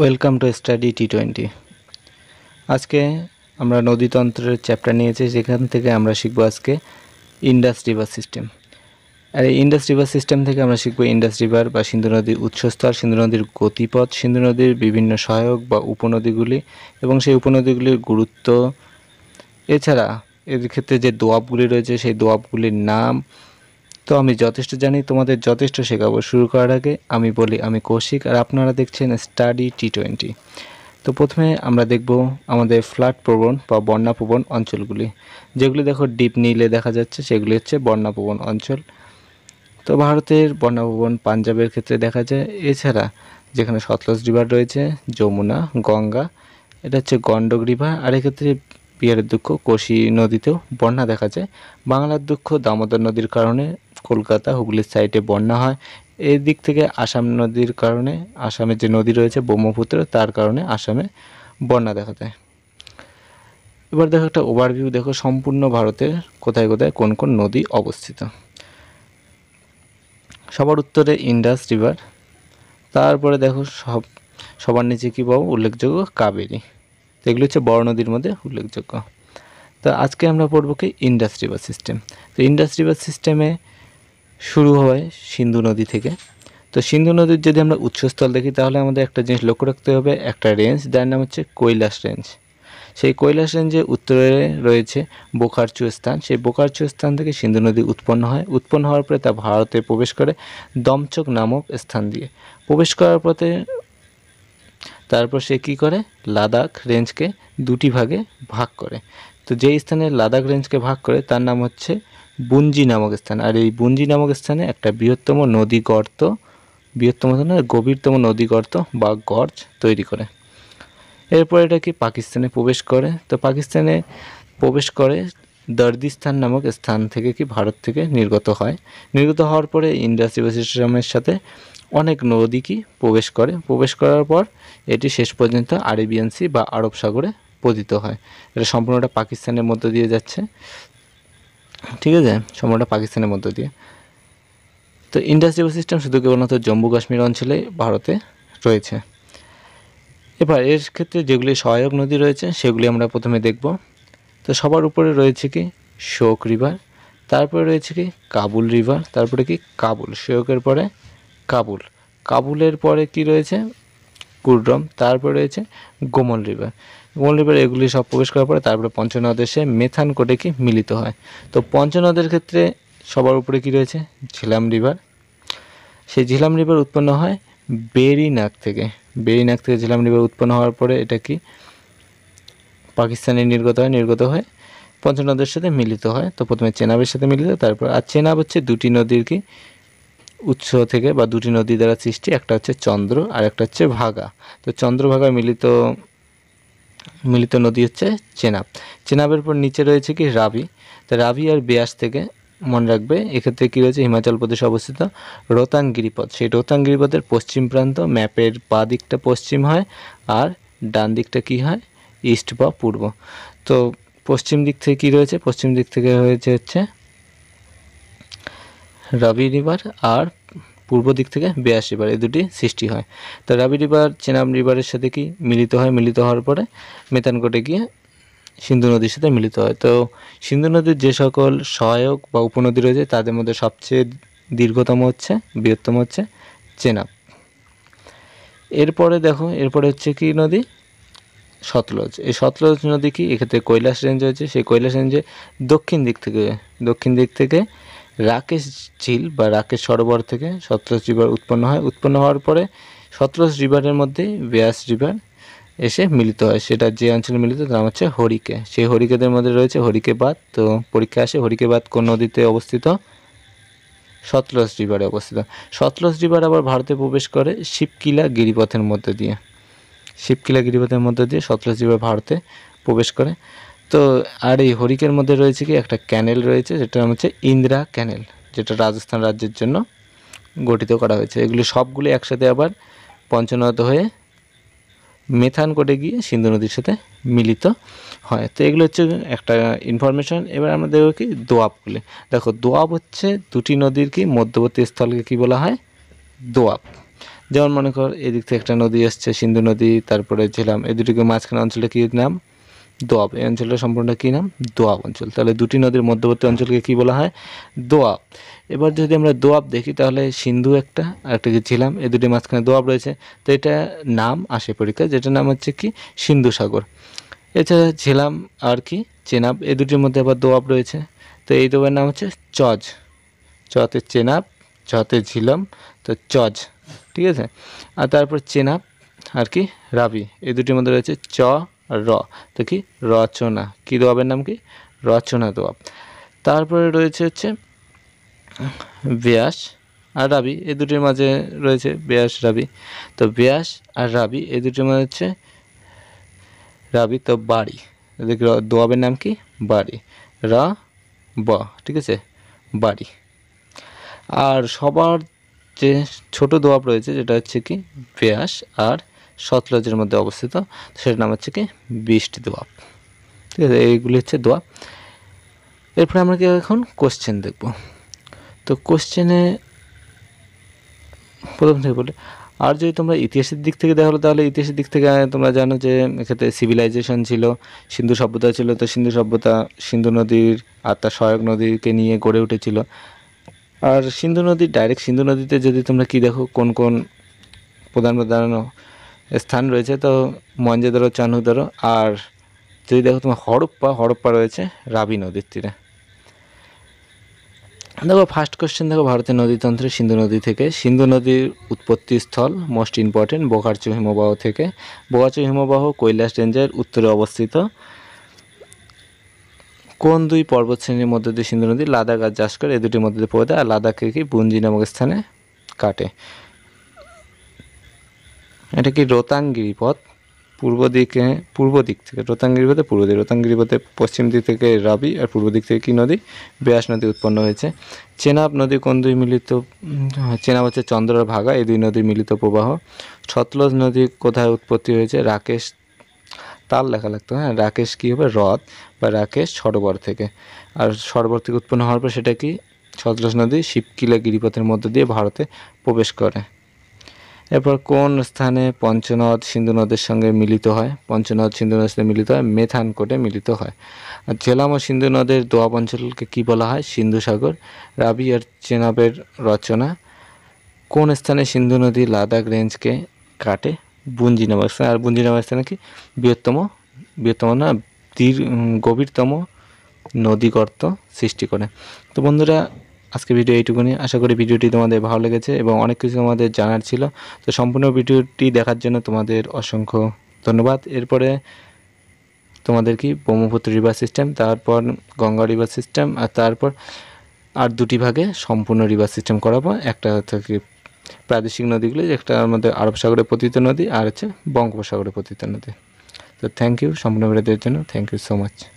welcome to study T twenty আজকে আমরা নদীতন্ত্রের chapter নিয়েছি যেখান থেকে আমরা শিখবো আজকে ইন্ডাস রিভার সিস্টেম আর এই ইন্ডাস রিভার সিস্টেম থেকে আমরা শিখবো ইন্ডাস রিভার বা সিন্ধু নদীর উৎসস্থল সিন্ধু নদীর গতিপথ সিন্ধু নদীর বিভিন্ন সহায়ক বা উপনদীগুলি এবং সেই উপনদীগুলির গুরুত্ব এছাড়া এর ক্ষেত্রে যে দোয়াবগুলি রয়েছে সেই দোয়াবগুলির নাম তো আমি যথেষ্ট জানি তোমাদের যথেষ্ট শেখাবো শুরু করার আগে আমি বলি আমি কৌশিক আর আপনারা দেখছেন স্টাডি টি টোয়েন্টি তো প্রথমে আমরা দেখব আমাদের ফ্ল্যাট প্রবণ বা বন্যাপ্রবণ অঞ্চলগুলি যেগুলি দেখো ডিপ নীলে দেখা যাচ্ছে সেগুলি হচ্ছে বন্যাপ্রবণ অঞ্চল তো ভারতের বন্যাপ্রবণ পাঞ্জাবের ক্ষেত্রে দেখা যায় এছাড়া যেখানে সতলজ রিভার রয়েছে যমুনা গঙ্গা এটা হচ্ছে গণ্ডক রিভার আর এক্ষেত্রে বিহারের দুঃখ কোশি নদীতেও বন্যা দেখা যায় বাংলার দুঃখ দামোদর নদীর কারণে কলকাতা হুগলির সাইডে বন্যা হয় এই দিক থেকে আসাম নদীর কারণে আসামের যে নদী রয়েছে ব্রহ্মপুত্র তার কারণে আসামে বন্যা দেখা দেয় এবার দেখো একটা ওভারভিউ দেখো সম্পূর্ণ ভারতের কোথায় কোথায় কোন কোন নদী অবস্থিত সবার উত্তরে ইন্ডাস রিভার তারপরে দেখো সব সবার নিচে কী পাবো উল্লেখযোগ্য কাবেরী তো এগুলো হচ্ছে বড় নদীর মধ্যে উল্লেখযোগ্য তো আজকে আমরা পড়ব কি ইন্ডাস রিভার সিস্টেম তো ইন্ডাস রিভার সিস্টেমে শুরু হয় সিন্ধু নদী থেকে তো সিন্ধু নদীর যদি আমরা উৎসস্থল দেখি তাহলে আমাদের একটা জিনিস লক্ষ্য রাখতে হবে একটা রেঞ্জ যার নাম হচ্ছে কৈলাস রেঞ্জ সেই কৈলাস রেঞ্জে উত্তরে রয়েছে বোকারচু স্থান সেই বোকারচু স্থান থেকে সিন্ধু নদী উৎপন্ন হয় উৎপন্ন হওয়ার পরে তা ভারতে প্রবেশ করে দমচক নামক স্থান দিয়ে প্রবেশ করার পথে তারপর সে কী করে লাদাখ রেঞ্জকে দুটি ভাগে ভাগ করে তো যেই স্থানে লাদাখ রেঞ্জকে ভাগ করে তার নাম হচ্ছে বুঞ্জি নামক স্থান আর এই বুঞ্জি নামক স্থানে একটা বৃহত্তম নদী গর্ত বৃহত্তম গভীরতম নদী গর্ত বা গর্জ তৈরি করে এরপর এটা কি পাকিস্তানে প্রবেশ করে তো পাকিস্তানে প্রবেশ করে দর্দিস্তান নামক স্থান থেকে কি ভারত থেকে নির্গত হয় নির্গত হওয়ার পরে ইন্ডাস ইভোসিস্টেমের সাথে অনেক নদী কি প্রবেশ করে প্রবেশ করার পর এটি শেষ পর্যন্ত আরেবিয়ান সি বা আরব সাগরে পতিত হয় এটা সম্পূর্ণটা পাকিস্তানের মধ্য দিয়ে যাচ্ছে ঠিক আছে সম্পূর্ণটা পাকিস্তানের মধ্য দিয়ে তো ইন্ডাস্ট্রিয়াল সিস্টেম শুধু কেবলমাত্র জম্মু কাশ্মীর অঞ্চলে ভারতে রয়েছে এবার এর ক্ষেত্রে যেগুলি সহায়ক নদী রয়েছে সেগুলি আমরা প্রথমে দেখব তো সবার উপরে রয়েছে কি শোক রিভার তারপরে রয়েছে কি কাবুল রিভার তারপরে কি কাবুল শোকের পরে কাবুল কাবুলের পরে কি রয়েছে কুড্রম তারপরে রয়েছে গোমল রিভার মৌলবার এগুলি সব প্রবেশ করার পরে তারপরে পঞ্চনদেশে এসে মেথান কি মিলিত হয় তো পঞ্চনদের ক্ষেত্রে সবার উপরে কি রয়েছে ঝিলাম রিভার সেই ঝিলাম রিভার উৎপন্ন হয় বেরিনাগ থেকে বেরি নাক থেকে ঝিলাম রিভার উৎপন্ন হওয়ার পরে এটা কি পাকিস্তানে নির্গত হয় নির্গত হয় পঞ্চনদের সাথে মিলিত হয় তো প্রথমে চেনাবের সাথে মিলিত তারপর আর চেনাব হচ্ছে দুটি নদীর কি উৎস থেকে বা দুটি নদী দ্বারা সৃষ্টি একটা হচ্ছে চন্দ্র আর একটা হচ্ছে ভাগা তো চন্দ্রভাগা মিলিত মিলিত নদী হচ্ছে চেনাব চেনাবের পর নিচে রয়েছে কি রাবি তো রাবি আর ব্যাস থেকে মনে রাখবে এক্ষেত্রে কী রয়েছে হিমাচল প্রদেশে অবস্থিত রোতাঙ্গিরিপথ সেই রোতাঙ্গিরিপথের পশ্চিম প্রান্ত ম্যাপের বা দিকটা পশ্চিম হয় আর ডান দিকটা কী হয় ইস্ট বা পূর্ব তো পশ্চিম দিক থেকে কী রয়েছে পশ্চিম দিক থেকে রয়েছে হচ্ছে রবি রিভার আর পূর্ব দিক থেকে বেয়াস রিভার এই দুটি সৃষ্টি হয় তো রাবি রিভার চেনাম রিভারের সাথে কি মিলিত হয় মিলিত হওয়ার পরে মেতানকোটে গিয়ে সিন্ধু নদীর সাথে মিলিত হয় তো সিন্ধু নদীর যে সকল সহায়ক বা উপনদী রয়েছে তাদের মধ্যে সবচেয়ে দীর্ঘতম হচ্ছে বৃহত্তম হচ্ছে চেনাব এরপরে দেখো এরপরে হচ্ছে কি নদী সতলজ এই সতলজ নদী কি এক্ষেত্রে কৈলাস রেঞ্জ হয়েছে সেই কৈলাস রেঞ্জে দক্ষিণ দিক থেকে দক্ষিণ দিক থেকে রাকেশ ঝিল বা রাকেশ সরোবর থেকে সতলজ রিভার উৎপন্ন হয় উৎপন্ন হওয়ার পরে সতলজ রিভারের মধ্যে ব্যাস রিভার এসে মিলিত হয় সেটা যে অঞ্চলে মিলিত নাম হচ্ছে হরিকে সেই হরিকেদের মধ্যে রয়েছে হরিকে বাঁধ তো পরীক্ষা আসে হরিকে বাঁধ কোন নদীতে অবস্থিত সতলজ রিভারে অবস্থিত সতলজ রিভার আবার ভারতে প্রবেশ করে শিবকিলা গিরিপথের মধ্যে দিয়ে শিবকিলা গিরিপথের মধ্যে দিয়ে সতলজ রিভার ভারতে প্রবেশ করে তো আর এই হরিকের মধ্যে রয়েছে কি একটা ক্যানেল রয়েছে যেটার নাম হচ্ছে ইন্দিরা ক্যানেল যেটা রাজস্থান রাজ্যের জন্য গঠিত করা হয়েছে এগুলি সবগুলি একসাথে আবার পঞ্চনত হয়ে মেথান কোটে গিয়ে সিন্ধু নদীর সাথে মিলিত হয় তো এগুলো হচ্ছে একটা ইনফরমেশন এবার আমরা দেখব কি দোয়াবগুলি দেখো দোয়াব হচ্ছে দুটি নদীর কি মধ্যবর্তী স্থলকে কি বলা হয় দোয়াব যেমন মনে কর এদিক থেকে একটা নদী আসছে সিন্ধু নদী তারপরে ছিলাম এই দুটিকে মাঝখানে অঞ্চলে কী নাম দোয়াব এই অঞ্চলটা সম্পূর্ণ কী নাম দোয়াব অঞ্চল তাহলে দুটি নদীর মধ্যবর্তী অঞ্চলকে কি বলা হয় দোয়াব এবার যদি আমরা দোয়াব দেখি তাহলে সিন্ধু একটা আর একটা কি ঝিলাম এই দুটি মাঝখানে দোয়াব রয়েছে তো এটা নাম আসে পরীক্ষা যেটার নাম হচ্ছে কি সিন্ধু সাগর এছাড়া ঝিলাম আর কি চেনাব এই দুটির মধ্যে আবার দোয়াব রয়েছে তো এই দোয়াবের নাম হচ্ছে চজ চতে চেনাব চতে ঝিলাম তো চজ ঠিক আছে আর তারপর চেনাব আর কি রাবি এই দুটির মধ্যে রয়েছে চ র তো কি রচনা কী দোয়াবের নাম কি রচনা দোয়াব তারপরে রয়েছে হচ্ছে ব্যাস আর রাবি এই দুটির মাঝে রয়েছে ব্যাস রাবি তো ব্যাস আর রাবি এই দুটির মাঝে হচ্ছে রাবি তো বাড়ি এদিকে দোয়াবের নাম কি বাড়ি র ব ঠিক আছে বাড়ি আর সবার যে ছোট দোয়াব রয়েছে যেটা হচ্ছে কি ব্যাস আর সতলজের মধ্যে অবস্থিত সেটার নাম হচ্ছে কি বৃষ্টি দোয়াব ঠিক আছে এইগুলি হচ্ছে দোয়াব এরপরে আমরা কি এখন কোশ্চেন দেখব তো কোশ্চেনে প্রথম থেকে বলি আর যদি তোমরা ইতিহাসের দিক থেকে দেখো তাহলে ইতিহাসের দিক থেকে তোমরা জানো যে এক্ষেত্রে সিভিলাইজেশন ছিল সিন্ধু সভ্যতা ছিল তো সিন্ধু সভ্যতা সিন্ধু নদীর আর তার সহায়ক নদীকে নিয়ে গড়ে উঠেছিল আর সিন্ধু নদীর ডাইরেক্ট সিন্ধু নদীতে যদি তোমরা কি দেখো কোন কোন প্রধান প্রধান স্থান রয়েছে তো মঞ্জেদারো চানহুদারো আর যদি দেখো তোমার হরপ্পা হরপ্পা রয়েছে রাবি নদীর তীরে দেখো ফার্স্ট কোশ্চেন দেখো ভারতের নদীতন্ত্রে সিন্ধু নদী থেকে সিন্ধু নদীর উৎপত্তি স্থল মোস্ট ইম্পর্টেন্ট বোকারচু হিমবাহ থেকে বোকারচু হিমবাহ কৈলাস রেঞ্জের উত্তরে অবস্থিত কোন দুই পর্বতশ্রেণীর মধ্যে দিয়ে সিন্ধু নদী লাদাখ আর জাসকর এই দুটির মধ্যে দিয়ে পড়ে দেয় আর লাদাখে কি বুঞ্জি নামক স্থানে কাটে এটা কি রোতাঙ্গিরি পথ পূর্ব দিকে পূর্ব দিক থেকে রোতাঙ্গিরি পথে পূর্ব দিক রোতাঙ্গিরি পথে পশ্চিম দিক থেকে রাবি আর পূর্ব দিক থেকে কি নদী ব্যাস নদী উৎপন্ন হয়েছে চেনাব নদী কোন দুই মিলিত চেনাব হচ্ছে চন্দ্রর ভাগা এই দুই নদী মিলিত প্রবাহ সতলজ নদী কোথায় উৎপত্তি হয়েছে রাকেশ তাল লেখা লাগতো হ্যাঁ রাকেশ কী হবে হ্রদ বা রাকেশ সরোবর থেকে আর সরোবর থেকে উৎপন্ন হওয়ার পর সেটা কি সতলজ নদী শিবকিলা গিরিপথের মধ্য দিয়ে ভারতে প্রবেশ করে এরপর কোন স্থানে পঞ্চনদ সিন্ধু নদের সঙ্গে মিলিত হয় পঞ্চনদ সিন্ধু নদের সঙ্গে মিলিত হয় মেথানকোটে মিলিত হয় আর ঝেলাম ও সিন্ধু নদের দোয়াব অঞ্চলকে কী বলা হয় সিন্ধু সাগর রাবি আর চেনাবের রচনা কোন স্থানে সিন্ধু নদী লাদাখ রেঞ্জকে কাটে বুঞ্জি নামক স্থান আর বুঞ্জি নামক স্থানে কি বৃহত্তম বৃহত্তম না দীর গভীরতম নদী গর্ত সৃষ্টি করে তো বন্ধুরা আজকে ভিডিও এইটুকুনি আশা করি ভিডিওটি তোমাদের ভালো লেগেছে এবং অনেক কিছু তোমাদের জানার ছিল তো সম্পূর্ণ ভিডিওটি দেখার জন্য তোমাদের অসংখ্য ধন্যবাদ এরপরে তোমাদের কি ব্রহ্মপুত্র রিভার সিস্টেম তারপর গঙ্গা রিভার সিস্টেম আর তারপর আর দুটি ভাগে সম্পূর্ণ রিভার সিস্টেম করাবো একটা হচ্ছে প্রাদেশিক নদীগুলি একটা আমাদের আরব সাগরে পতিত নদী আর হচ্ছে বঙ্গোপসাগরে পতিত নদী তো থ্যাংক ইউ সম্পূর্ণ ভিডিও জন্য থ্যাংক ইউ সো মাচ